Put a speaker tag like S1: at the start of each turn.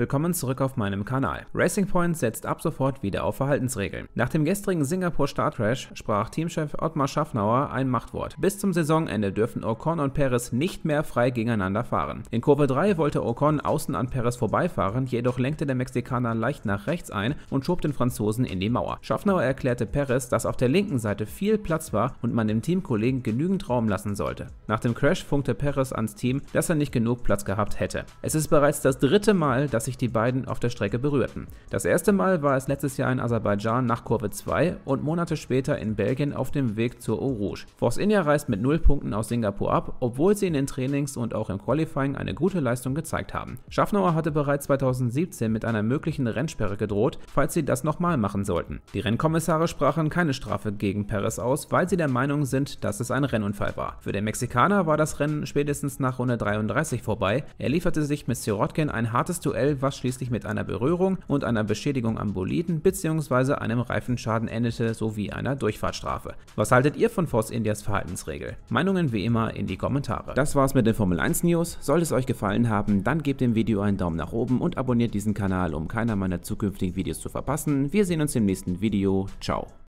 S1: Willkommen zurück auf meinem Kanal. Racing Point setzt ab sofort wieder auf Verhaltensregeln. Nach dem gestrigen Singapur Star Crash sprach Teamchef Ottmar Schaffnauer ein Machtwort. Bis zum Saisonende dürfen Ocon und Perez nicht mehr frei gegeneinander fahren. In Kurve 3 wollte Ocon außen an Perez vorbeifahren, jedoch lenkte der Mexikaner leicht nach rechts ein und schob den Franzosen in die Mauer. Schaffnauer erklärte Perez, dass auf der linken Seite viel Platz war und man dem Teamkollegen genügend Raum lassen sollte. Nach dem Crash funkte Perez ans Team, dass er nicht genug Platz gehabt hätte. Es ist bereits das dritte Mal, dass sich sich die beiden auf der Strecke berührten. Das erste Mal war es letztes Jahr in Aserbaidschan nach Kurve 2 und Monate später in Belgien auf dem Weg zur Eau Rouge. Force India reist mit 0 Punkten aus Singapur ab, obwohl sie in den Trainings und auch im Qualifying eine gute Leistung gezeigt haben. Schaffnauer hatte bereits 2017 mit einer möglichen Rennsperre gedroht, falls sie das nochmal machen sollten. Die Rennkommissare sprachen keine Strafe gegen Perez aus, weil sie der Meinung sind, dass es ein Rennunfall war. Für den Mexikaner war das Rennen spätestens nach Runde 33 vorbei. Er lieferte sich mit Sirotkin ein hartes Duell was schließlich mit einer Berührung und einer Beschädigung am Boliden bzw. einem Reifenschaden endete sowie einer Durchfahrtsstrafe. Was haltet ihr von Force Indias Verhaltensregel? Meinungen wie immer in die Kommentare. Das war's mit den Formel 1 News. Sollte es euch gefallen haben, dann gebt dem Video einen Daumen nach oben und abonniert diesen Kanal, um keiner meiner zukünftigen Videos zu verpassen. Wir sehen uns im nächsten Video. Ciao.